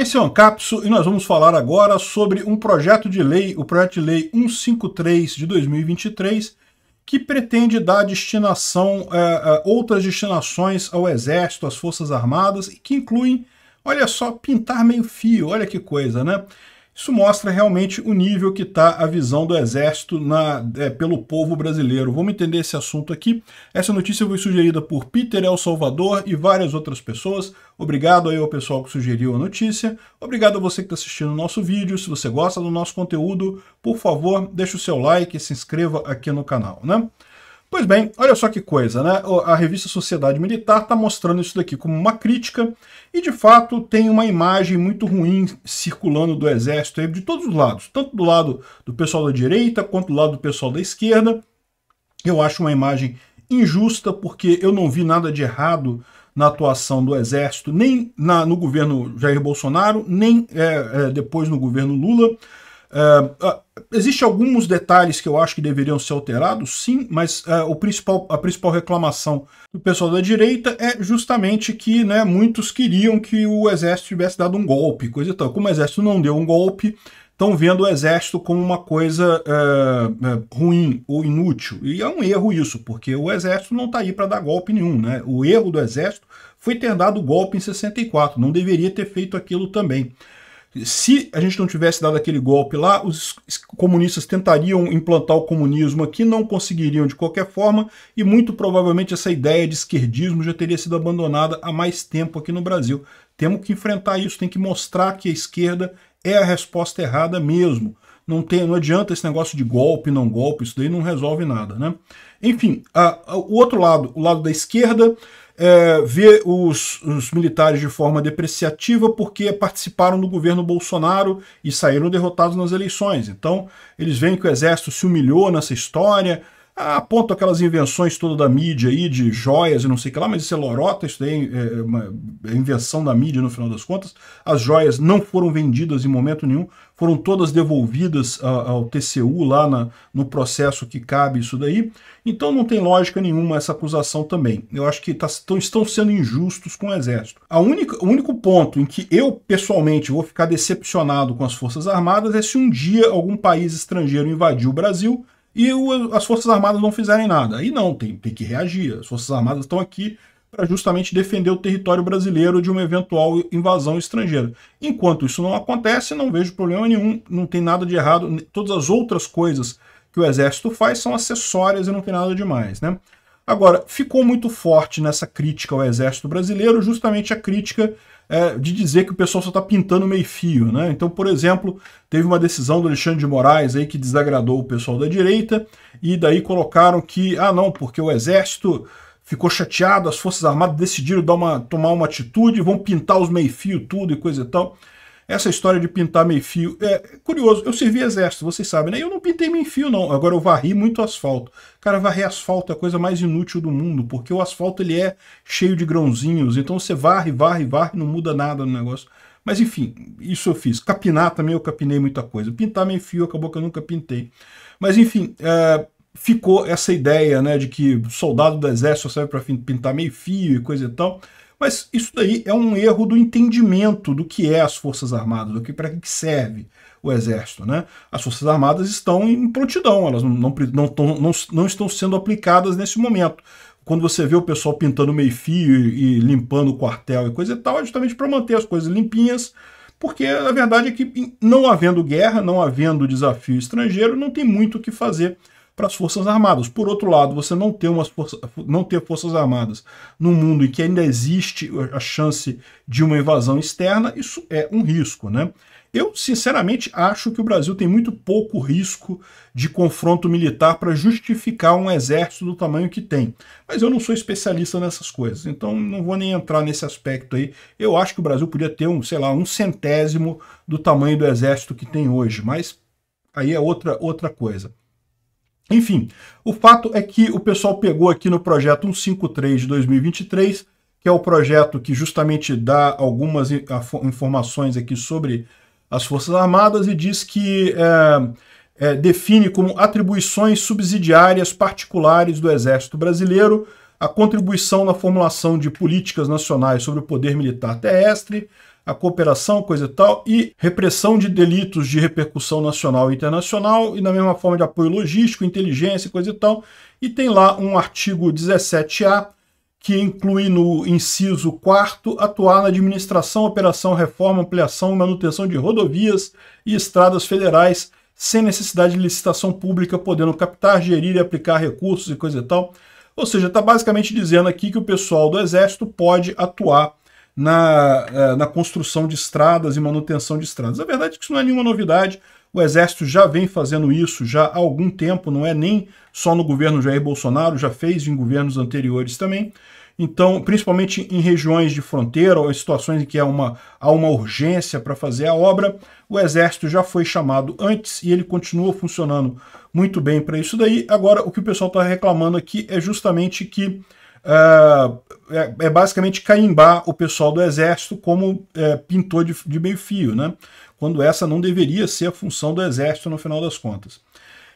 Esse é o Ancapso e nós vamos falar agora sobre um projeto de lei, o projeto de lei 153 de 2023, que pretende dar destinação, é, é, outras destinações ao Exército, às Forças Armadas, e que incluem, olha só, pintar meio fio, olha que coisa, né? Isso mostra realmente o nível que está a visão do Exército na, é, pelo povo brasileiro. Vamos entender esse assunto aqui. Essa notícia foi sugerida por Peter El Salvador e várias outras pessoas. Obrigado aí ao pessoal que sugeriu a notícia. Obrigado a você que está assistindo o nosso vídeo. Se você gosta do nosso conteúdo, por favor, deixe o seu like e se inscreva aqui no canal. Né? Pois bem, olha só que coisa, né? A revista Sociedade Militar está mostrando isso daqui como uma crítica e, de fato, tem uma imagem muito ruim circulando do exército de todos os lados, tanto do lado do pessoal da direita quanto do lado do pessoal da esquerda. Eu acho uma imagem injusta porque eu não vi nada de errado na atuação do exército, nem na, no governo Jair Bolsonaro, nem é, é, depois no governo Lula. Uh, ah, ah, Existem alguns detalhes que eu acho que deveriam ser alterados, sim, mas uh, o principal, a principal reclamação do pessoal da direita é justamente que né, muitos queriam que o exército tivesse dado um golpe, coisa e tal. Como o exército não deu um golpe, estão vendo o exército como uma coisa uh, ruim ou inútil. E é um erro isso, porque o exército não está aí para dar golpe nenhum. Né? O erro do exército foi ter dado golpe em 64, não deveria ter feito aquilo também. Se a gente não tivesse dado aquele golpe lá, os comunistas tentariam implantar o comunismo aqui, não conseguiriam de qualquer forma, e muito provavelmente essa ideia de esquerdismo já teria sido abandonada há mais tempo aqui no Brasil. Temos que enfrentar isso, tem que mostrar que a esquerda é a resposta errada mesmo. Não, tem, não adianta esse negócio de golpe, não golpe, isso daí não resolve nada. Né? Enfim, a, a, o outro lado, o lado da esquerda, é, vê os, os, militares de forma depreciativa porque participaram do governo Bolsonaro e saíram derrotados nas eleições. Então, eles veem que o exército se humilhou nessa história, aponta aquelas invenções toda da mídia aí, de joias e não sei o que lá, mas isso é lorota, isso daí é, é uma é invenção da mídia no final das contas. As joias não foram vendidas em momento nenhum, foram todas devolvidas ao TCU lá na, no processo que cabe isso daí. Então não tem lógica nenhuma essa acusação também. Eu acho que tá, estão sendo injustos com o Exército. A única, o único ponto em que eu, pessoalmente, vou ficar decepcionado com as Forças Armadas é se um dia algum país estrangeiro invadir o Brasil e o, as Forças Armadas não fizerem nada. Aí não, tem, tem que reagir. As Forças Armadas estão aqui para justamente defender o território brasileiro de uma eventual invasão estrangeira. Enquanto isso não acontece, não vejo problema nenhum, não tem nada de errado. Todas as outras coisas que o Exército faz são acessórias e não tem nada demais, né? Agora, ficou muito forte nessa crítica ao Exército Brasileiro justamente a crítica é, de dizer que o pessoal só está pintando meio fio. Né? Então, por exemplo, teve uma decisão do Alexandre de Moraes aí que desagradou o pessoal da direita, e daí colocaram que, ah não, porque o Exército ficou chateado, as Forças Armadas decidiram dar uma, tomar uma atitude, vão pintar os meio-fio, tudo e coisa e tal. Essa história de pintar meio fio. É curioso, eu servi exército, vocês sabem, né? Eu não pintei meio fio, não. Agora eu varri muito asfalto. Cara, varrer asfalto é a coisa mais inútil do mundo, porque o asfalto ele é cheio de grãozinhos. Então você varre, varre, varre, não muda nada no negócio. Mas enfim, isso eu fiz. Capinar também eu capinei muita coisa. Pintar meio fio acabou que eu nunca pintei. Mas enfim, é, ficou essa ideia né, de que soldado do exército serve para pintar meio fio e coisa e tal. Mas isso daí é um erro do entendimento do que é as Forças Armadas, do que para que serve o Exército. Né? As Forças Armadas estão em prontidão, elas não, não, não, não, não estão sendo aplicadas nesse momento. Quando você vê o pessoal pintando meio-fio e, e limpando o quartel e coisa e tal, é justamente para manter as coisas limpinhas, porque a verdade é que, não havendo guerra, não havendo desafio estrangeiro, não tem muito o que fazer para as Forças Armadas. Por outro lado, você não ter, umas não ter Forças Armadas no mundo em que ainda existe a chance de uma invasão externa, isso é um risco, né? Eu, sinceramente, acho que o Brasil tem muito pouco risco de confronto militar para justificar um exército do tamanho que tem. Mas eu não sou especialista nessas coisas, então não vou nem entrar nesse aspecto aí. Eu acho que o Brasil podia ter um, sei lá, um centésimo do tamanho do exército que tem hoje, mas aí é outra, outra coisa. Enfim, o fato é que o pessoal pegou aqui no projeto 153 de 2023, que é o projeto que justamente dá algumas informações aqui sobre as Forças Armadas e diz que é, é, define como atribuições subsidiárias particulares do Exército Brasileiro a contribuição na formulação de políticas nacionais sobre o poder militar terrestre, a cooperação, coisa e tal, e repressão de delitos de repercussão nacional e internacional, e na mesma forma de apoio logístico, inteligência, coisa e tal. E tem lá um artigo 17A, que inclui no inciso 4 atuar na administração, operação, reforma, ampliação e manutenção de rodovias e estradas federais sem necessidade de licitação pública, podendo captar, gerir e aplicar recursos e coisa e tal. Ou seja, está basicamente dizendo aqui que o pessoal do Exército pode atuar na, é, na construção de estradas e manutenção de estradas. A verdade é que isso não é nenhuma novidade. O Exército já vem fazendo isso já há algum tempo, não é nem só no governo Jair Bolsonaro, já fez em governos anteriores também. Então, principalmente em regiões de fronteira ou situações em que há uma, há uma urgência para fazer a obra, o Exército já foi chamado antes e ele continua funcionando muito bem para isso daí. Agora, o que o pessoal está reclamando aqui é justamente que uh, é, é basicamente carimbar o pessoal do exército como é, pintor de, de meio fio, né? quando essa não deveria ser a função do exército no final das contas.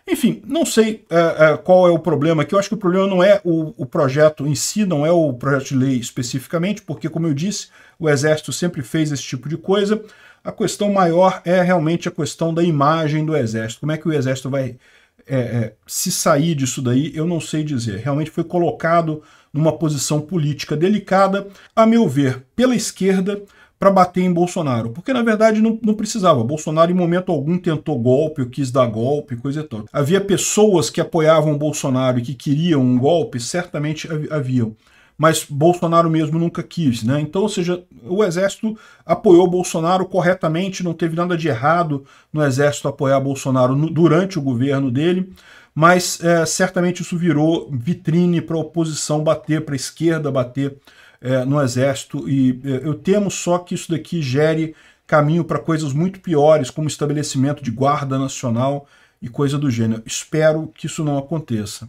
Enfim, não sei é, é, qual é o problema aqui. Eu acho que o problema não é o, o, projeto em si, não é o projeto de lei especificamente, porque, como eu disse, o Exército sempre fez esse tipo de coisa. A questão maior é realmente a questão da imagem do Exército. Como é que o Exército vai é, é, se sair disso daí, eu não sei dizer. Realmente foi colocado numa posição política delicada, a meu ver, pela esquerda, para bater em Bolsonaro. Porque, na verdade, não, não, precisava. Bolsonaro, em momento algum, tentou golpe, ou quis dar golpe, coisa e tal. Havia pessoas que apoiavam Bolsonaro e que queriam um golpe, certamente haviam mas Bolsonaro mesmo nunca quis, né? Então, ou seja, o exército apoiou Bolsonaro corretamente, não teve nada de errado no exército apoiar Bolsonaro no, durante o governo dele, mas é, certamente isso virou vitrine para a oposição bater, para a esquerda bater é, no exército, e é, eu temo só que isso daqui gere caminho para coisas muito piores, como estabelecimento de guarda nacional e coisa do gênero. Espero que isso não aconteça.